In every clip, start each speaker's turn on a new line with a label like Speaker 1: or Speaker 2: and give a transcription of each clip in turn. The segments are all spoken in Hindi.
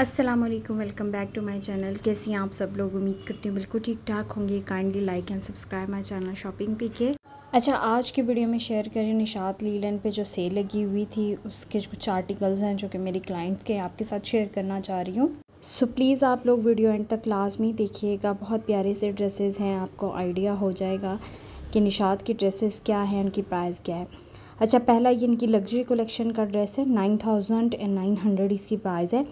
Speaker 1: अस्सलाम वालेकुम welcome back to my channel कैसी हैं आप सब लोग उम्मीद करती हूँ बिल्कुल ठीक ठाक होंगे kindly like and subscribe my channel shopping पी के अच्छा आज की वीडियो में शेयर करें निशात लीलन पे जो सेल लगी हुई थी उसके कुछ आर्टिकल्स हैं जो कि मेरे क्लाइंट्स के आपके साथ शेयर करना चाह रही हूँ सो प्लीज़ आप लोग वीडियो एंड तक लाजमी देखिएगा बहुत प्यारे से ड्रेसेस हैं आपको आइडिया हो जाएगा कि निशात की ड्रेसेस क्या हैं उनकी प्राइस क्या है अच्छा पहला ये इनकी लग्जरी कलेक्शन का ड्रेस है nine thousand and nine hundred इसकी प्राइस है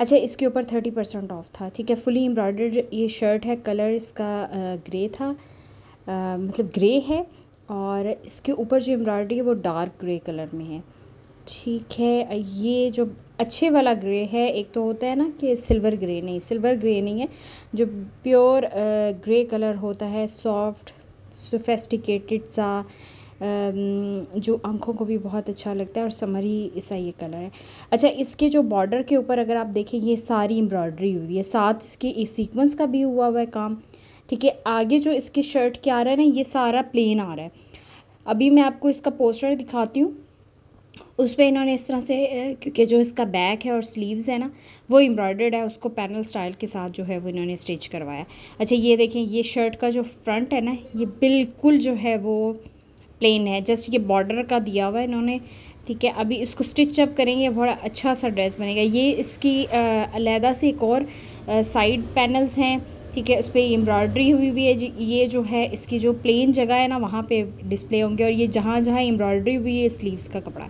Speaker 1: अच्छा इसके ऊपर थर्टी परसेंट ऑफ था ठीक है फुली एम्ब्रॉयडर्ड ये शर्ट है कलर इसका ग्रे था आ, मतलब ग्रे है और इसके ऊपर जो एम्ब्रॉयडरी है वो डार्क ग्रे कलर में है ठीक है ये जो अच्छे वाला ग्रे है एक तो होता है ना कि सिल्वर ग्रे नहीं सिल्वर ग्रे नहीं है जो प्योर ग्रे कलर होता है सॉफ्ट सोफेस्टिकेटेड सा जो आँखों को भी बहुत अच्छा लगता है और समरी ऐसा ये कलर है अच्छा इसके जो बॉर्डर के ऊपर अगर आप देखें ये सारी एम्ब्रॉयडरी हुई है साथ इसके इस सीक्वेंस का भी हुआ हुआ है काम ठीक है आगे जो इसके शर्ट के आ रहा है ना ये सारा प्लेन आ रहा है अभी मैं आपको इसका पोस्टर दिखाती हूँ उस पर इन्होंने इस तरह से क्योंकि जो इसका बैक है और स्लीव्स है ना वो एम्ब्रॉयडर्ड है उसको पैनल स्टाइल के साथ जो है वो इन्होंने स्टिच करवाया अच्छा ये देखें ये शर्ट का जो फ्रंट है ना ये बिल्कुल जो है वो प्लेन है जस्ट ये बॉर्डर का दिया हुआ है इन्होंने ठीक है अभी इसको स्टिच अप करेंगे बड़ा अच्छा सा ड्रेस बनेगा ये इसकी अलहदा से एक और साइड पैनल्स हैं ठीक है उस पर एम्ब्रॉयड्री हुई हुई है ये जो है इसकी जो प्लेन जगह है ना वहाँ पे डिस्प्ले होंगे और ये जहाँ जहाँ एम्ब्रॉयड्री हुई है स्लीव्स का कपड़ा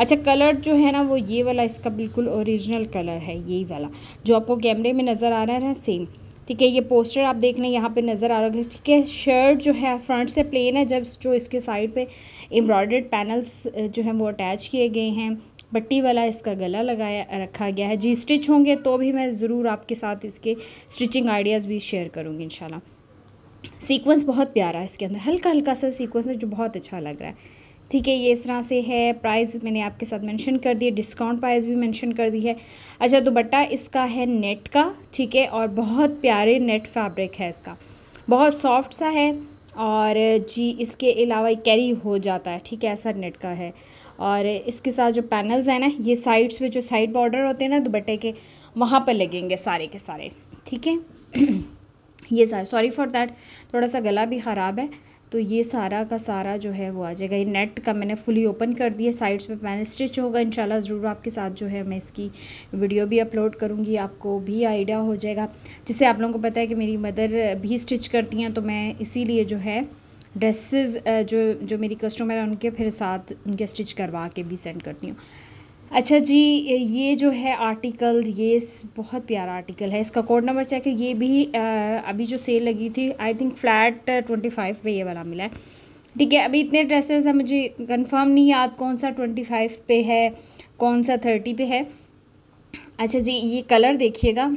Speaker 1: अच्छा कलर जो है ना वो ये वाला इसका बिल्कुल ओरिजिनल कलर है यही वाला जो आपको कैमरे में नज़र आ रहा है ना सेम ठीक है ये पोस्टर आप देख लें यहाँ पे नज़र आ रहा है ठीक है शर्ट जो है फ्रंट से प्लेन है जब जो इसके साइड पे एम्ब्रॉयडर्ड पैनल्स जो हैं वो अटैच किए गए हैं पट्टी वाला इसका गला लगाया रखा गया है जी स्टिच होंगे तो भी मैं ज़रूर आपके साथ इसके स्टिचिंग आइडियाज़ भी शेयर करूँगी इन सीक्वेंस बहुत प्यारा है इसके अंदर हल्का हल्का सा सीक्वेंस है जो बहुत अच्छा लग रहा है ठीक है ये इस तरह से है प्राइस मैंने आपके साथ मेंशन कर दिए डिस्काउंट प्राइस भी मेंशन कर दी है अच्छा दुपट्टा इसका है नेट का ठीक है और बहुत प्यारे नेट फैब्रिक है इसका बहुत सॉफ्ट सा है और जी इसके अलावा कैरी हो जाता है ठीक है ऐसा नेट का है और इसके साथ जो पैनल्स हैं ना ये साइड्स पे जो साइड बॉर्डर होते हैं ना दुपट्टे के वहाँ पर लगेंगे सारे के सारे ठीक है ये सारे सॉरी फॉर दैट थोड़ा सा गला भी ख़राब है तो ये सारा का सारा जो है वो आ जाएगा ये नेट का मैंने फुली ओपन कर दिया साइड्स पे मैंने स्टिच होगा इन ज़रूर आपके साथ जो है मैं इसकी वीडियो भी अपलोड करूँगी आपको भी आइडिया हो जाएगा जैसे आप लोगों को पता है कि मेरी मदर भी स्टिच करती हैं तो मैं इसी जो है ड्रेसेज जो जो मेरी कस्टमर है उनके फिर साथ उनके स्टिच करवा के भी सेंड करती हूँ अच्छा जी ये जो है आर्टिकल ये बहुत प्यारा आर्टिकल है इसका कोड नंबर चेक है ये भी आ, अभी जो सेल लगी थी I think flat twenty five पे ये वाला मिला है ठीक है अभी इतने ड्रेसेस हैं मुझे कंफर्म नहीं याद कौन सा ट्वेंटी फाइव पे है कौन सा थर्टी पे है अच्छा जी ये कलर देखिएगा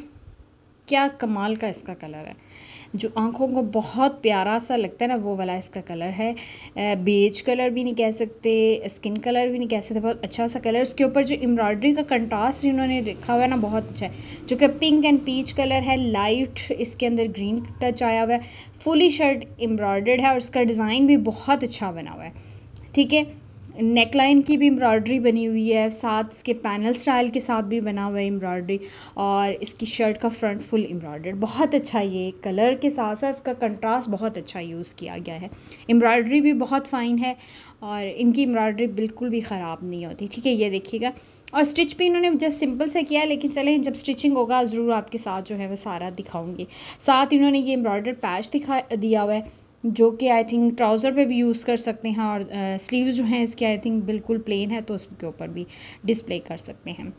Speaker 1: क्या कमाल का इसका कलर है जो आँखों को बहुत प्यारा सा लगता है ना वो वाला इसका कलर है बेज कलर भी नहीं कह सकते स्किन कलर भी नहीं कह सकते बहुत अच्छा सा कलर उसके ऊपर जो एम्ब्रॉयडरी का कंट्रास्ट इन्होंने रखा हुआ है ना बहुत अच्छा है जो कि पिंक एंड पीच कलर है लाइट इसके अंदर ग्रीन टच आया हुआ है फुली शर्ट एम्ब्रॉयडर्ड है और उसका डिज़ाइन भी बहुत अच्छा बना हुआ है ठीक है नेकलाइन की भी एम्ब्रॉयडरी बनी हुई है साथ इसके पैनल स्टाइल के साथ भी बना हुआ है एम्ब्रॉयडरी और इसकी शर्ट का फ्रंट फुल एम्ब्रॉयडर बहुत अच्छा ये कलर के साथ साथ इसका कंट्रास्ट बहुत अच्छा यूज़ किया गया है एम्ब्रॉयडरी भी बहुत फ़ाइन है और इनकी एम्ब्रॉयडरी बिल्कुल भी ख़राब नहीं होती ठीक है ये देखिएगा और स्टिच भी इन्होंने जस्ट सिंपल से किया लेकिन चलें जब स्टिचिंग होगा ज़रूर आपके साथ जो है वह सारा दिखाऊँगी साथ इन्होंने ये एम्ब्रॉयडर पैच दिखा दिया हुआ है जो कि आई थिंक ट्राउज़र पे भी यूज़ कर सकते हैं और स्लीव्स जो हैं इसके आई थिंक बिल्कुल प्लेन है तो उसके ऊपर भी डिस्प्ले कर सकते हैं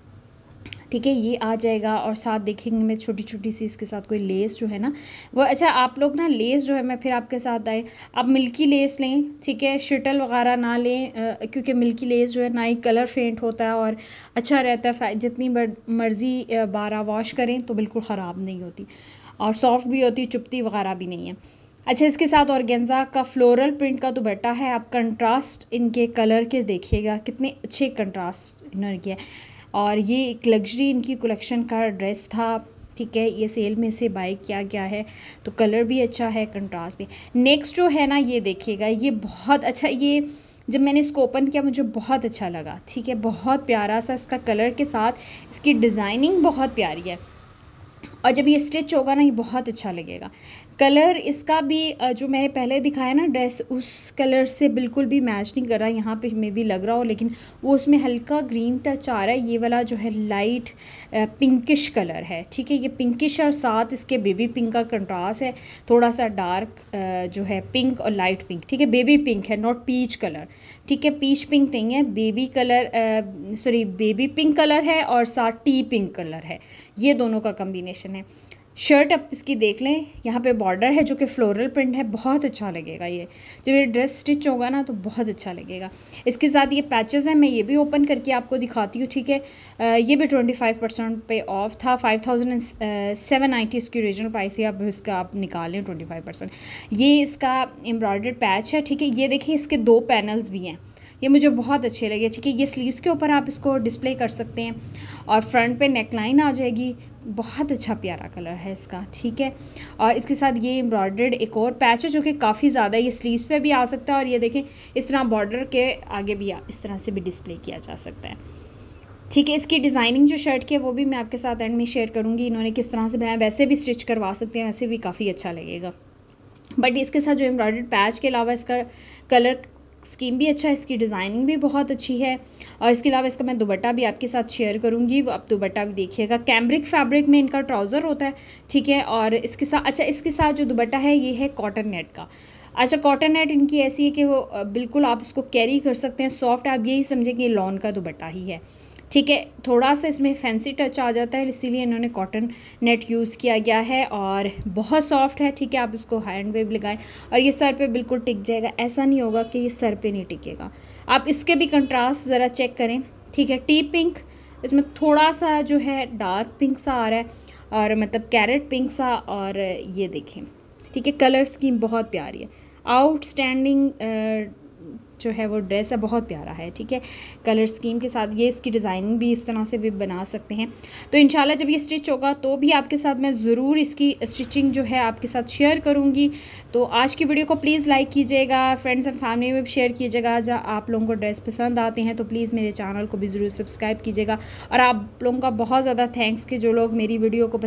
Speaker 1: ठीक है ये आ जाएगा और साथ देखेंगे मैं छोटी छोटी सी इसके साथ कोई लेस जो है ना वो अच्छा आप लोग ना लेस जो है मैं फिर आपके साथ आए आप मिल्की लेस लें ठीक है शटल वगैरह ना लें क्योंकि मिल्की लेस जो है ना ही कलर फेंट होता है और अच्छा रहता है जितनी मर्ज़ी बारह वॉश करें तो बिल्कुल ख़राब नहीं होती और सॉफ्ट भी होती चुपती वगैरह भी नहीं है अच्छा इसके साथ ऑर्गेन्जा का फ्लोरल प्रिंट का दुपट्टा है आप कंट्रास्ट इनके कलर के देखिएगा कितने अच्छे कंट्रास्ट इन्होंने किया और ये एक लग्जरी इनकी कलेक्शन का ड्रेस था ठीक है ये सेल में से बाई किया गया है तो कलर भी अच्छा है कंट्रास्ट भी नेक्स्ट जो है ना ये देखिएगा ये बहुत अच्छा ये जब मैंने इसको ओपन किया मुझे बहुत अच्छा लगा ठीक है बहुत प्यारा सा इसका कलर के साथ इसकी डिज़ाइनिंग बहुत प्यारी है और जब ये स्टिच होगा ना ये बहुत अच्छा लगेगा कलर इसका भी जो मैंने पहले दिखाया ना ड्रेस उस कलर से बिल्कुल भी मैच नहीं कर रहा यहाँ पे मे भी लग रहा हो लेकिन वो उसमें हल्का ग्रीन टच आ रहा है ये वाला जो है लाइट पिंकिश कलर है ठीक है ये पिंकिश और साथ इसके बेबी पिंक का कंट्रास्ट है थोड़ा सा डार्क जो है पिंक और लाइट पिंक ठीक है बेबी पिंक है नॉट पीच कलर ठीक है पीच पिंक नहीं है baby colour sorry baby pink colour है और साथ टी पिंक कलर है ये दोनों का कम्बिनेशन है शर्ट आप इसकी देख लें यहाँ पे बॉर्डर है जो कि फ्लोरल प्रिंट है बहुत अच्छा लगेगा ये जब ये ड्रेस स्टिच होगा ना तो बहुत अच्छा लगेगा इसके साथ ये पैचेस हैं मैं ये भी ओपन करके आपको दिखाती हूँ ठीक है ये भी ट्वेंटी फाइव परसेंट पे ऑफ था five thousand and seven ninety इसकी ओरिजिनल प्राइस है अब इसका आप निकालें ट्वेंटी फाइव परसेंट ये इसका एम्ब्रॉयडर्ड पैच है ठीक है ये देखिए इसके दो पैनल्स भी हैं ये मुझे बहुत अच्छे लगे ठीक है ये स्लीव्स के ऊपर आप इसको डिस्प्ले कर सकते हैं और फ्रंट पे नेक लाइन आ जाएगी बहुत अच्छा प्यारा कलर है इसका ठीक है और इसके साथ ये एम्ब्रॉयड्रेड एक और पैच है जो कि काफ़ी ज़्यादा ये स्लीव्स पे भी आ सकता है और ये देखें इस तरह बॉर्डर के आगे भी आ, इस तरह से भी डिस्प्ले किया जा सकता है ठीक है इसकी डिज़ाइनिंग जो शर्ट की है वो भी मैं आपके साथ एंड में शेयर करूँगी इन्होंने किस तरह से बनाया वैसे भी स्टिच करवा सकते हैं वैसे भी काफ़ी अच्छा लगेगा बट इसके साथ जो एम्ब्रॉयडर्ड पैच के अलावा इसका कलर स्कीम भी अच्छा है इसकी डिज़ाइनिंग भी बहुत अच्छी है और इसके अलावा इसका मैं दुबट्टा भी आपके साथ शेयर करूँगी आप दुबट्टा भी देखिएगा कैम्ब्रिक फैब्रिक में इनका ट्राउज़र होता है ठीक है और इसके साथ अच्छा इसके साथ जो दुबट्टा है ये है कॉटन नेट का अच्छा कॉटन नेट इनकी ऐसी है कि वो बिल्कुल आप इसको कैरी कर सकते हैं सॉफ्ट आप यही समझें कि लॉन का दुबट्टा ही है ठीक है थोड़ा सा इसमें फैंसी टच आ जाता है इसीलिए इन्होंने कॉटन नेट यूज़ किया गया है और बहुत सॉफ्ट है ठीक है आप इसको हैंड वेव लगाएं और ये सर पे बिल्कुल टिक जाएगा ऐसा नहीं होगा कि ये सर पे नहीं टिकेगा आप इसके भी कंट्रास्ट ज़रा चेक करें ठीक है टी पिंक इसमें थोड़ा सा जो है डार्क पिंक सा आ रहा है और मतलब कैरेट पिंक सा और ये देखें ठीक है कलर स्कीम बहुत प्यारी है आउटस्टैंडिंग जो है वो ड्रेस है बहुत प्यारा है ठीक है कलर स्कीम के साथ ये इसकी डिज़ाइनिंग भी इस तरह से भी बना सकते हैं तो इन जब ये स्टिच होगा तो भी आपके साथ मैं ज़रूर इसकी स्टिचिंग जो है आपके साथ शेयर करूँगी तो आज की वीडियो को प्लीज़ लाइक कीजिएगा फ्रेंड्स एंड फैमिली में भी शेयर कीजिएगा जब आप लोगों को ड्रेस पसंद आते हैं तो प्लीज़ मेरे चैनल को भी ज़रूर सब्सक्राइब कीजिएगा और आप लोगों का बहुत ज़्यादा थैंक्स कि जो लोग मेरी वीडियो को